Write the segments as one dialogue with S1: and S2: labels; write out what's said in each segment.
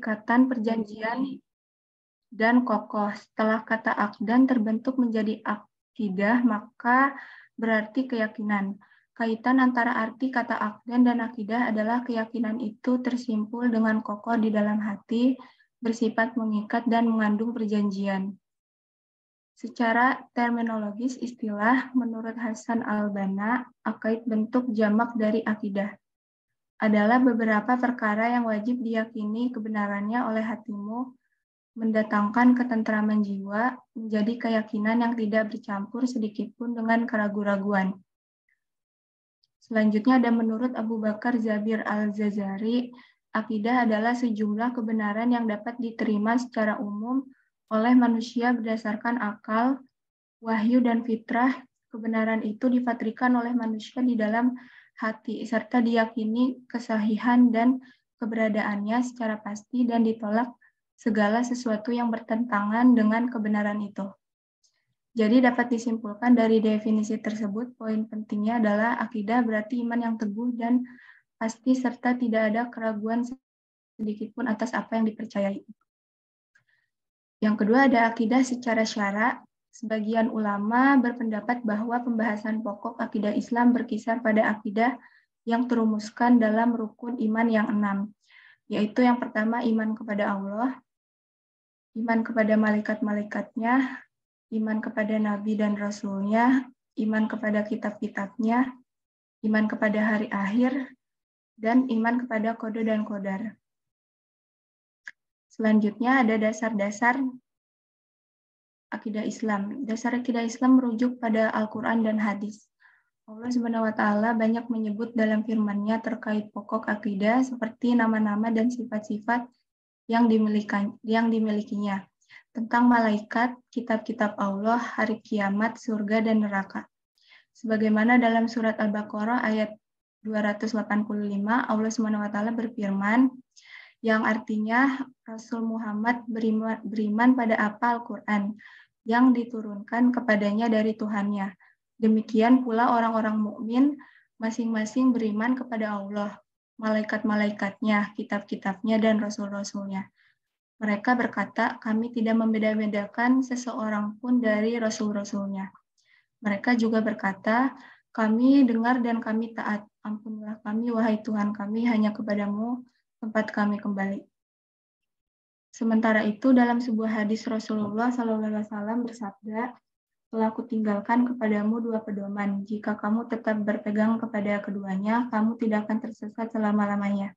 S1: ikatan perjanjian dan kokoh. Setelah kata akdan terbentuk menjadi akidah, maka berarti keyakinan. Kaitan antara arti kata akdan dan akidah adalah keyakinan itu tersimpul dengan kokoh di dalam hati, bersifat mengikat dan mengandung perjanjian. Secara terminologis istilah, menurut Hasan Albana, akaid bentuk jamak dari akidah adalah beberapa perkara yang wajib diyakini kebenarannya oleh hatimu, mendatangkan ketentraman jiwa, menjadi keyakinan yang tidak bercampur sedikitpun dengan keraguan-raguan. Selanjutnya ada menurut Abu Bakar Zabir Al-Zazari, akidah adalah sejumlah kebenaran yang dapat diterima secara umum oleh manusia berdasarkan akal, wahyu, dan fitrah. Kebenaran itu dipatrikan oleh manusia di dalam hati serta diyakini kesahihan dan keberadaannya secara pasti dan ditolak segala sesuatu yang bertentangan dengan kebenaran itu. Jadi dapat disimpulkan dari definisi tersebut, poin pentingnya adalah akidah berarti iman yang teguh dan pasti serta tidak ada keraguan sedikit pun atas apa yang dipercayai. Yang kedua ada akidah secara syarat. Sebagian ulama berpendapat bahwa pembahasan pokok akidah Islam berkisar pada akidah yang terumuskan dalam rukun iman yang enam, yaitu yang pertama iman kepada Allah, iman kepada malaikat-malaikatnya, iman kepada nabi dan rasulnya, iman kepada kitab-kitabnya, iman kepada hari akhir, dan iman kepada kode dan kodar. Selanjutnya ada dasar-dasar akidah Islam. Dasar akidah Islam merujuk pada Al-Quran dan hadis. Allah swt banyak menyebut dalam firman-Nya terkait pokok akidah seperti nama-nama dan sifat-sifat yang yang dimilikinya tentang malaikat, kitab-kitab Allah, hari kiamat, surga dan neraka. Sebagaimana dalam surat Al-Baqarah ayat 285 Allah swt berfirman, yang artinya Rasul Muhammad beriman, pada apa Al-Quran yang diturunkan kepadanya dari Tuhannya. Demikian pula orang-orang mukmin masing-masing beriman kepada Allah, malaikat-malaikatnya, kitab-kitabnya, dan rasul-rasulnya. Mereka berkata, kami tidak membeda-bedakan seseorang pun dari rasul-rasulnya. Mereka juga berkata, kami dengar dan kami taat. Ampunilah kami, wahai Tuhan kami, hanya kepadamu tempat kami kembali. Sementara itu, dalam sebuah hadis Rasulullah SAW bersabda, telah tinggalkan kepadamu dua pedoman. Jika kamu tetap berpegang kepada keduanya, kamu tidak akan tersesat selama-lamanya,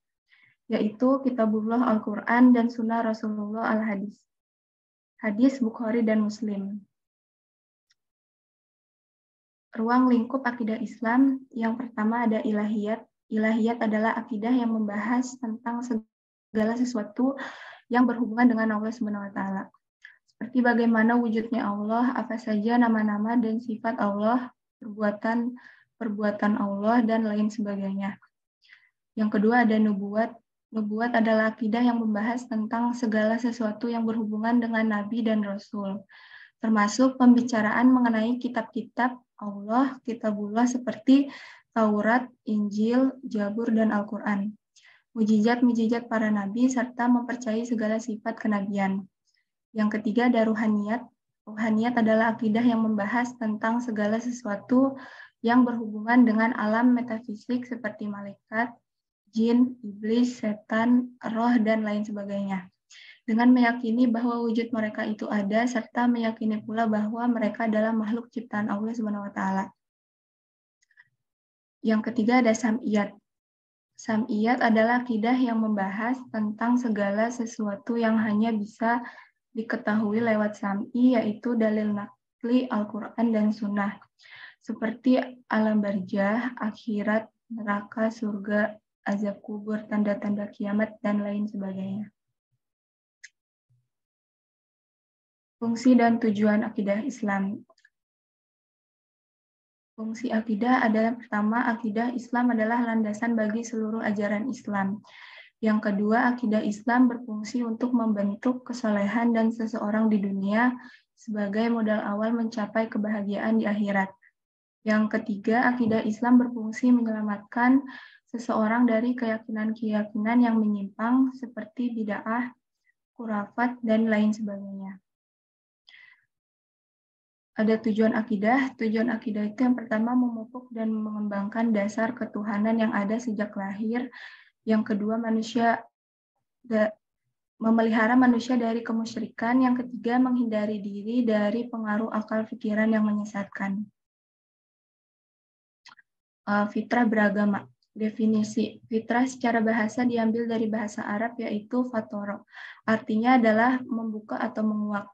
S1: yaitu Kitabullah Al-Quran dan Sunnah Rasulullah Al-Hadis. Hadis Bukhari dan Muslim. Ruang lingkup akidah Islam yang pertama ada ilahiyat, Ilahiyat adalah akidah yang membahas tentang segala sesuatu yang berhubungan dengan Allah Subhanahu wa taala. Seperti bagaimana wujudnya Allah, apa saja nama-nama dan sifat Allah, perbuatan perbuatan Allah dan lain sebagainya. Yang kedua ada nubuat. Nubuat adalah akidah yang membahas tentang segala sesuatu yang berhubungan dengan nabi dan rasul, termasuk pembicaraan mengenai kitab-kitab Allah, kitabullah seperti Taurat, Injil, Jabur, dan Al-Quran, mujizat-mujizat para nabi, serta mempercayai segala sifat kenabian. Yang ketiga ada ruhaniat. adalah akidah yang membahas tentang segala sesuatu yang berhubungan dengan alam metafisik seperti malaikat, jin, iblis, setan, roh, dan lain sebagainya. Dengan meyakini bahwa wujud mereka itu ada, serta meyakini pula bahwa mereka adalah makhluk ciptaan Allah swt. wa Ta'ala. Yang ketiga ada sam'iyat. Sam'iyat adalah akidah yang membahas tentang segala sesuatu yang hanya bisa diketahui lewat sam'i, yaitu dalil nakli Al-Quran dan Sunnah. Seperti alam barjah, akhirat, neraka, surga, azab kubur, tanda-tanda kiamat, dan lain sebagainya.
S2: Fungsi dan tujuan akidah Islam. Fungsi akidah adalah pertama, akidah Islam
S1: adalah landasan bagi seluruh ajaran Islam. Yang kedua, akidah Islam berfungsi untuk membentuk kesolehan dan seseorang di dunia sebagai modal awal mencapai kebahagiaan di akhirat. Yang ketiga, akidah Islam berfungsi menyelamatkan seseorang dari keyakinan-keyakinan yang menyimpang seperti bid'ah, kurafat, dan lain sebagainya ada tujuan akidah. Tujuan akidah itu yang pertama memupuk dan mengembangkan dasar ketuhanan yang ada sejak lahir. Yang kedua manusia memelihara manusia dari kemusyrikan. Yang ketiga menghindari diri dari pengaruh akal pikiran yang menyesatkan. Eh, fitrah beragama. Definisi fitrah secara bahasa diambil dari bahasa Arab yaitu fatoro. Artinya adalah membuka atau menguak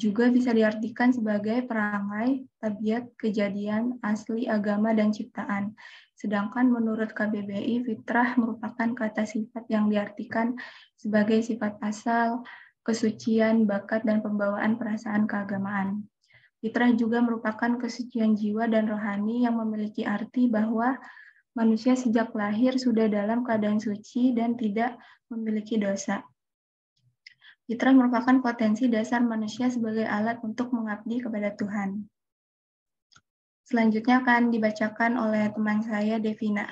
S1: juga bisa diartikan sebagai perangai, tabiat, kejadian, asli, agama, dan ciptaan. Sedangkan menurut KBBI, fitrah merupakan kata sifat yang diartikan sebagai sifat asal, kesucian, bakat, dan pembawaan perasaan keagamaan. Fitrah juga merupakan kesucian jiwa dan rohani yang memiliki arti bahwa manusia sejak lahir sudah dalam keadaan suci dan tidak memiliki dosa. Fitrah merupakan potensi dasar manusia sebagai alat untuk mengabdi kepada Tuhan.
S2: Selanjutnya akan dibacakan oleh teman saya, Devina.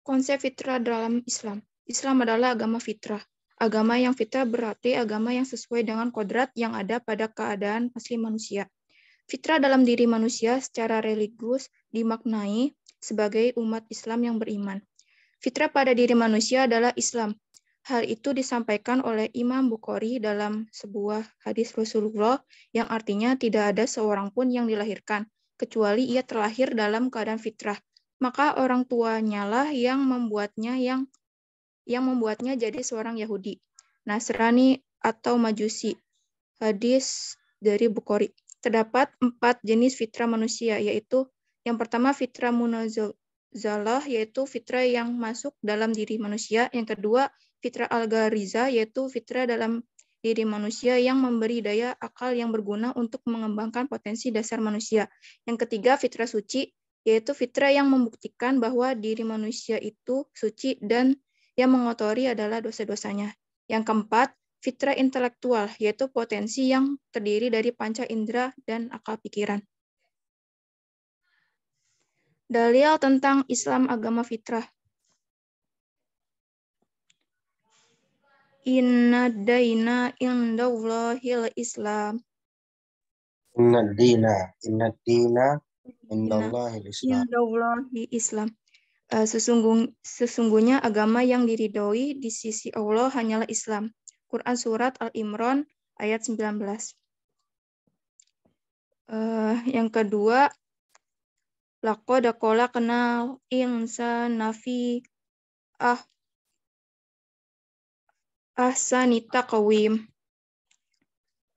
S2: Konsep fitrah dalam Islam. Islam adalah agama fitrah. Agama yang fitrah berarti agama yang sesuai dengan kodrat yang ada pada keadaan asli manusia. Fitrah dalam diri manusia secara religius dimaknai sebagai umat Islam yang beriman. Fitrah pada diri manusia adalah Islam. Hal itu disampaikan oleh Imam Bukhari dalam sebuah hadis Rasulullah yang artinya tidak ada seorang pun yang dilahirkan, kecuali ia terlahir dalam keadaan fitrah. Maka orang tuanya lah yang membuatnya yang yang membuatnya jadi seorang Yahudi, Nasrani atau Majusi. Hadis dari Bukhari. Terdapat empat jenis fitrah manusia, yaitu yang pertama fitrah Munazil zalah yaitu fitrah yang masuk dalam diri manusia. Yang kedua, fitrah algariza yaitu fitrah dalam diri manusia yang memberi daya akal yang berguna untuk mengembangkan potensi dasar manusia. Yang ketiga, fitrah suci yaitu fitrah yang membuktikan bahwa diri manusia itu suci dan yang mengotori adalah dosa-dosanya. Yang keempat, fitrah intelektual yaitu potensi yang terdiri dari panca indera dan akal pikiran. Dalil tentang Islam agama fitrah. Inna daina indallahil Islam.
S3: Inna dina, inna dina indallahil Islam.
S2: Indallahi Islam. Uh, eh, sesungguh, sesungguhnya agama yang diridhoi di sisi Allah hanyalah Islam. Quran Surat Al-Imran ayat 19. Uh, eh, yang kedua, Laqad qala kenal insana fi ah ahsani taqwim.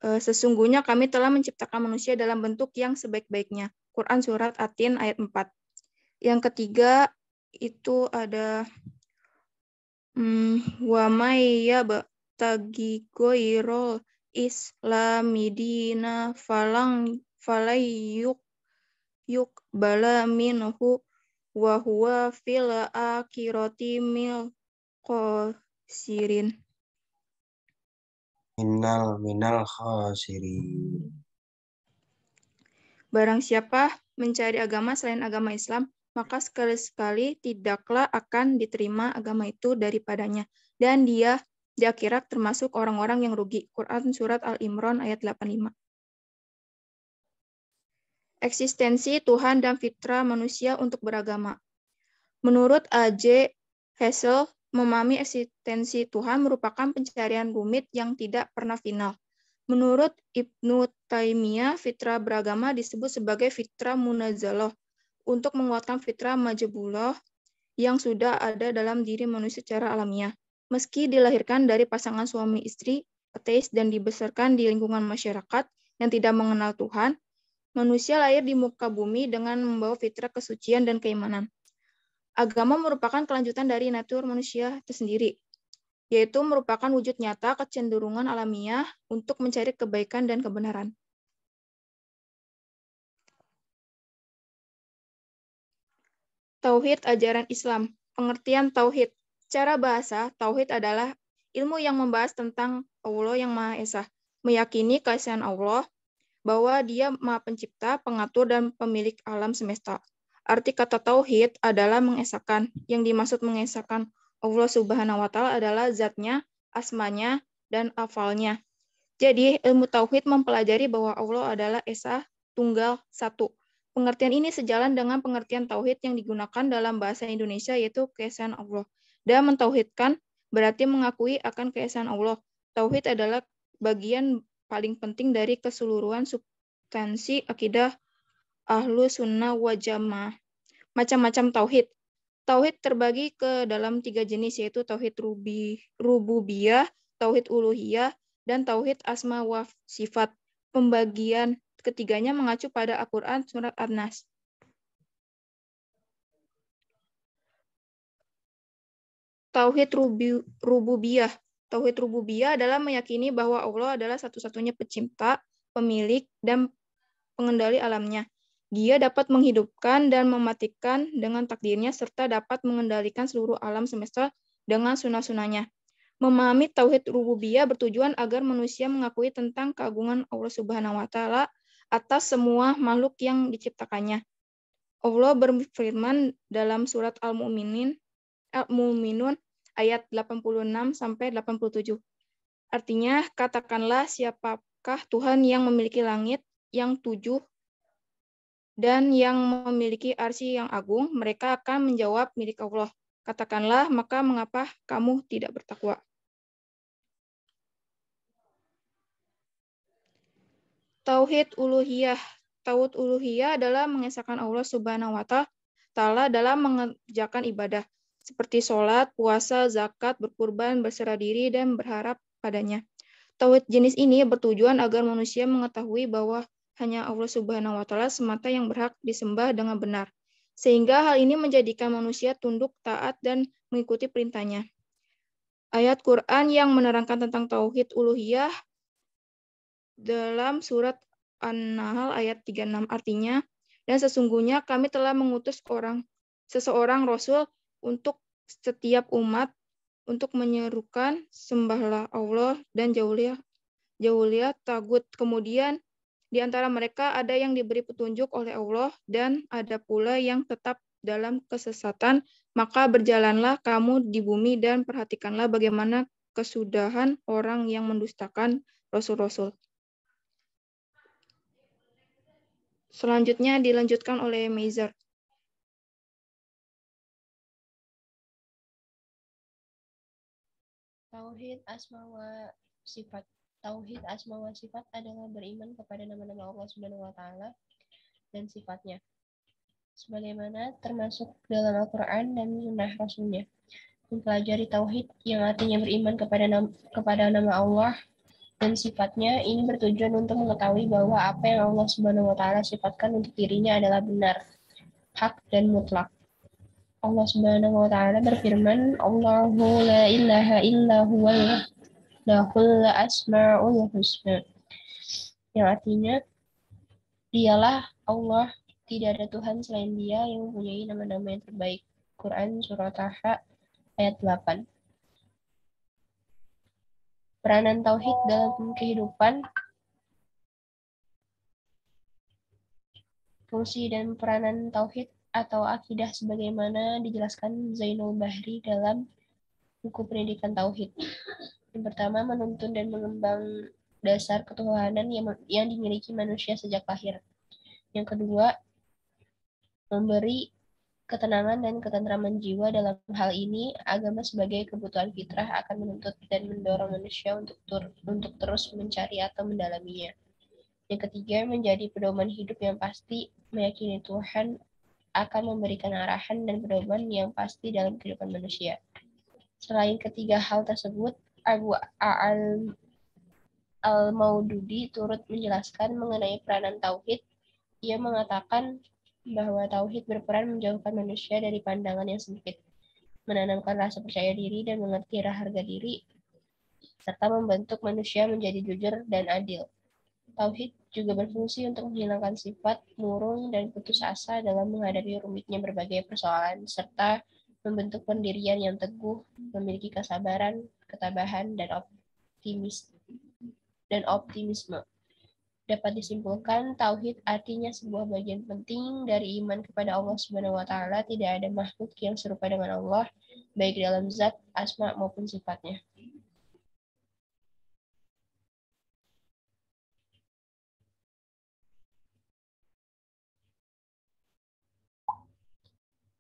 S2: Eh, sesungguhnya kami telah menciptakan manusia dalam bentuk yang sebaik-baiknya. Quran Surat Atin ayat 4. Yang ketiga itu ada hmm, wa maya tagi goirol islamidina falang falayuk yukbala minhu wa huwa fil akhirati mil khasirin
S3: minal minal khasirin
S2: Barang siapa mencari agama selain agama Islam, maka sekali-sekali tidaklah akan diterima agama itu daripadanya. Dan dia di akhirat termasuk orang-orang yang rugi. Quran Surat Al-Imran ayat 85 eksistensi Tuhan dan fitrah manusia untuk beragama. Menurut A.J. Hessel, memahami eksistensi Tuhan merupakan pencarian rumit yang tidak pernah final. Menurut Ibnu Taimiyah, fitrah beragama disebut sebagai fitrah munazaloh untuk menguatkan fitrah majebuloh yang sudah ada dalam diri manusia secara alamiah. Meski dilahirkan dari pasangan suami istri, ateis dan dibesarkan di lingkungan masyarakat yang tidak mengenal Tuhan, Manusia lahir di muka bumi dengan membawa fitrah kesucian dan keimanan. Agama merupakan kelanjutan dari natur manusia itu sendiri, yaitu merupakan wujud nyata kecenderungan alamiah untuk mencari kebaikan dan kebenaran. Tauhid ajaran Islam. Pengertian tauhid. Cara bahasa, tauhid adalah ilmu yang membahas tentang Allah yang Maha Esa, meyakini keesaan Allah, bahwa dia maha pencipta, pengatur, dan pemilik alam semesta. Arti kata tauhid adalah mengesahkan. Yang dimaksud mengesahkan Allah Subhanahu wa taala adalah zatnya, asmanya, dan afalnya. Jadi, ilmu tauhid mempelajari bahwa Allah adalah esa tunggal satu. Pengertian ini sejalan dengan pengertian tauhid yang digunakan dalam bahasa Indonesia yaitu keesaan Allah. Dan mentauhidkan berarti mengakui akan keesaan Allah. Tauhid adalah bagian paling penting dari keseluruhan substansi akidah ahlu sunnah wa jamaah. Macam-macam tauhid. Tauhid terbagi ke dalam tiga jenis yaitu tauhid rubi, rububiyah, tauhid uluhiyah, dan tauhid asma wa sifat. Pembagian ketiganya mengacu pada Al-Qur'an surat An-Nas. Tauhid rubi, rububiyah Tauhid rububiyah adalah meyakini bahwa Allah adalah satu-satunya pencipta, pemilik, dan pengendali alamnya. Dia dapat menghidupkan dan mematikan dengan takdirnya serta dapat mengendalikan seluruh alam semesta dengan sunah-sunahnya. Memahami tauhid rububiyah bertujuan agar manusia mengakui tentang keagungan Allah Subhanahu wa taala atas semua makhluk yang diciptakannya. Allah berfirman dalam surat Al-Mu'minin al ayat 86 sampai 87. Artinya, katakanlah siapakah Tuhan yang memiliki langit yang tujuh dan yang memiliki arsi yang agung, mereka akan menjawab milik Allah. Katakanlah, maka mengapa kamu tidak bertakwa? Tauhid uluhiyah. Tauhid uluhiyah adalah mengesahkan Allah Subhanahu wa taala dalam mengerjakan ibadah seperti sholat, puasa, zakat, berkurban, berserah diri, dan berharap padanya. Tauhid jenis ini bertujuan agar manusia mengetahui bahwa hanya Allah Subhanahu wa Ta'ala semata yang berhak disembah dengan benar, sehingga hal ini menjadikan manusia tunduk, taat, dan mengikuti perintahnya. Ayat Quran yang menerangkan tentang tauhid uluhiyah dalam surat An-Nahl ayat 36 artinya dan sesungguhnya kami telah mengutus orang seseorang rasul untuk setiap umat untuk menyerukan sembahlah Allah dan jauhilah jauhilah tagut. Kemudian di antara mereka ada yang diberi petunjuk oleh Allah dan ada pula yang tetap dalam kesesatan, maka berjalanlah kamu di bumi dan perhatikanlah bagaimana kesudahan orang yang mendustakan rasul-rasul. Selanjutnya dilanjutkan oleh Meizer.
S3: Tauhid asma wa sifat. Tauhid asma wa sifat adalah beriman kepada nama-nama Allah Subhanahu wa taala dan sifatnya. Sebagaimana termasuk dalam Al-Qur'an dan sunnah Rasulnya. Mempelajari tauhid yang artinya beriman kepada nama, kepada nama Allah dan sifatnya ini bertujuan untuk mengetahui bahwa apa yang Allah Subhanahu wa taala sifatkan untuk dirinya adalah benar, hak dan mutlak. Allah Subhanahu wa taala berfirman, "Allahu la ilaha illa huwa lahul asmaul husna." Yang artinya dialah Allah, tidak ada Tuhan selain Dia yang mempunyai nama-nama yang terbaik. Quran surah Taha ayat 8. Peranan tauhid dalam kehidupan fungsi dan peranan tauhid atau akidah sebagaimana dijelaskan Zainul Bahri dalam buku pendidikan Tauhid. Yang pertama, menuntun dan mengembang dasar ketuhanan yang, yang dimiliki manusia sejak lahir. Yang kedua, memberi ketenangan dan ketentraman jiwa dalam hal ini agama sebagai kebutuhan fitrah akan menuntut dan mendorong manusia untuk tur, untuk terus mencari atau mendalaminya. Yang ketiga, menjadi pedoman hidup yang pasti, meyakini Tuhan akan memberikan arahan dan pedoman yang pasti dalam kehidupan manusia. Selain ketiga hal tersebut, Abu Al Al-Maududi turut menjelaskan mengenai peranan tauhid. Ia mengatakan bahwa tauhid berperan menjauhkan manusia dari pandangan yang sempit, menanamkan rasa percaya diri dan mengerti harga diri, serta membentuk manusia menjadi jujur dan adil. Tauhid juga berfungsi untuk menghilangkan sifat murung dan putus asa dalam menghadapi rumitnya berbagai persoalan, serta membentuk pendirian yang teguh, memiliki kesabaran, ketabahan, dan optimis dan optimisme. Dapat disimpulkan, tauhid artinya sebuah bagian penting dari iman kepada Allah Subhanahu wa taala, tidak ada makhluk yang serupa dengan Allah, baik dalam zat, asma maupun sifatnya.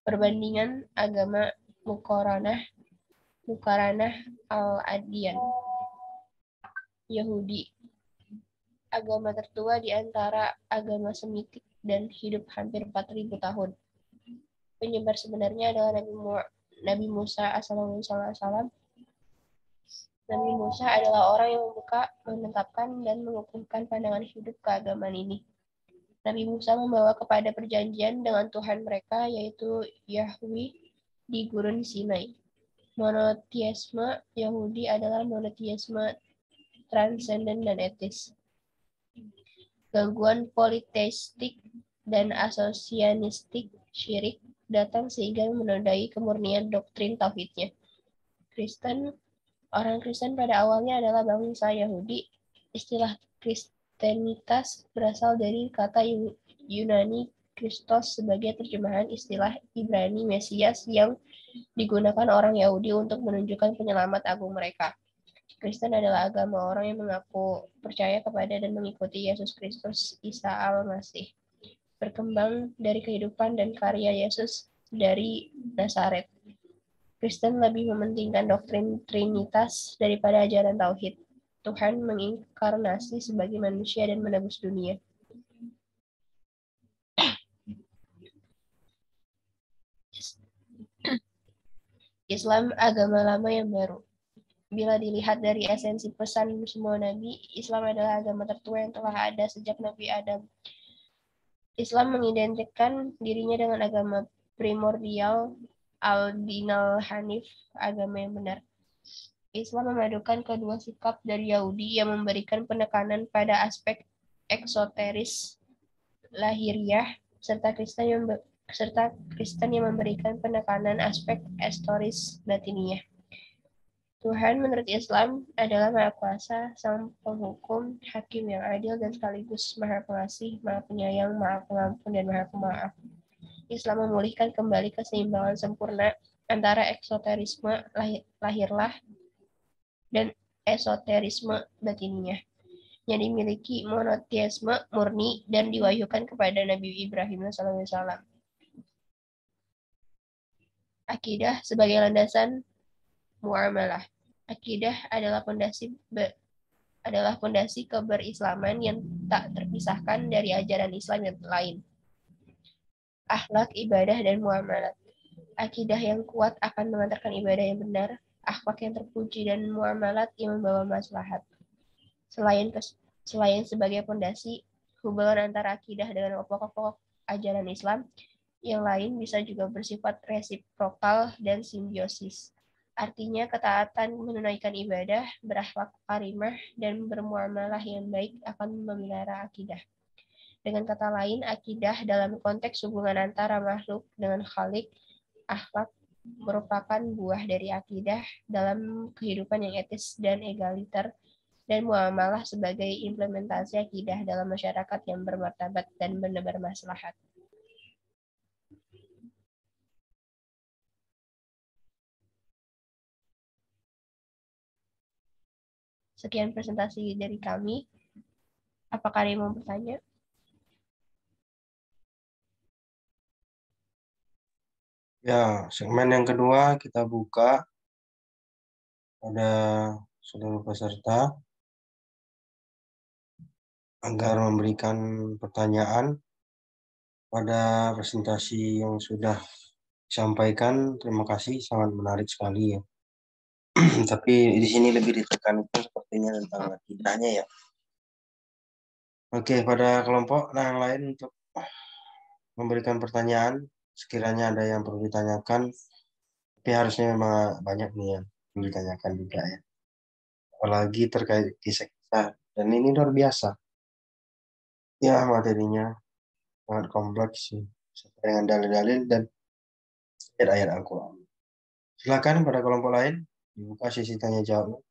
S3: Perbandingan agama Mukoranah mukoranah al-Adian Yahudi agama tertua di antara agama Semitik dan hidup hampir 4000 tahun. Penyebar sebenarnya adalah Nabi, Mu Nabi Musa alaihi Nabi Musa adalah orang yang membuka, menetapkan, dan mengukuhkan pandangan hidup keagamaan ini. Nabi Musa membawa kepada perjanjian dengan Tuhan mereka, yaitu Yahweh di Gurun Sinai. Monoteisme Yahudi adalah monoteisme transenden dan etis. Gangguan politistik dan asosianistik syirik datang sehingga menodai kemurnian doktrin tauhidnya. Kristen, orang Kristen pada awalnya adalah bangsa Yahudi. Istilah Kristen Trinitas berasal dari kata Yunani Kristos sebagai terjemahan istilah Ibrani Mesias yang digunakan orang Yahudi untuk menunjukkan penyelamat agung mereka. Kristen adalah agama orang yang mengaku percaya kepada dan mengikuti Yesus Kristus Isa Al-Masih. Berkembang dari kehidupan dan karya Yesus dari Nazaret. Kristen lebih mementingkan doktrin Trinitas daripada ajaran Tauhid. Tuhan menginkarnasi sebagai manusia dan menebus dunia. Islam agama lama yang baru. Bila dilihat dari esensi pesan semua nabi, Islam adalah agama tertua yang telah ada sejak Nabi Adam. Islam mengidentikan dirinya dengan agama primordial al-dinal hanif, agama yang benar. Islam memadukan kedua sikap dari Yahudi yang memberikan penekanan pada aspek eksoteris lahiriah serta Kristen yang serta Kristen yang memberikan penekanan aspek historis latiniah. Tuhan menurut Islam adalah Maha Kuasa, Sang Penghukum, Hakim yang adil dan sekaligus Maha Pengasih, Maha Penyayang, Maha Pengampun, dan Maha Pemaaf. Islam memulihkan kembali keseimbangan sempurna antara eksoterisme lahir, lahirlah dan esoterisme batinnya yang dimiliki monoteisme murni dan diwahyukan kepada Nabi Ibrahim SAW. Akidah sebagai landasan muamalah. Akidah adalah pondasi adalah pondasi keberislaman yang tak terpisahkan dari ajaran Islam yang lain. Akhlak, ibadah, dan muamalat. Akidah yang kuat akan mengantarkan ibadah yang benar, akhlak yang terpuji dan muamalat yang membawa maslahat. Selain selain sebagai pondasi hubungan antara akidah dengan pokok-pokok ajaran Islam, yang lain bisa juga bersifat resiprokal dan simbiosis. Artinya ketaatan menunaikan ibadah, berakhlak karimah, dan bermuamalah yang baik akan memelihara akidah. Dengan kata lain, akidah dalam konteks hubungan antara makhluk dengan khalik, akhlak merupakan buah dari akidah dalam kehidupan yang etis dan egaliter dan muamalah sebagai implementasi akidah dalam masyarakat yang bermartabat dan benar-benar maslahat. Sekian presentasi dari kami. Apakah ada yang mau bertanya?
S2: Ya, segmen yang kedua kita buka pada seluruh peserta agar memberikan pertanyaan
S3: pada presentasi yang sudah disampaikan. Terima kasih, sangat menarik sekali ya. Tapi di sini lebih ditekankan sepertinya tentang
S1: tidaknya ya. Oke, pada kelompok nah yang lain untuk memberikan pertanyaan sekiranya ada yang perlu ditanyakan tapi harusnya memang banyak nih yang perlu ditanyakan juga ya apalagi terkait kisah kita dan ini luar biasa ya materinya sangat
S2: kompleks sih sesuai dengan dalil-dalil dan ayat-ayat Al-Quran silakan pada kelompok lain dibuka sisi tanya jawab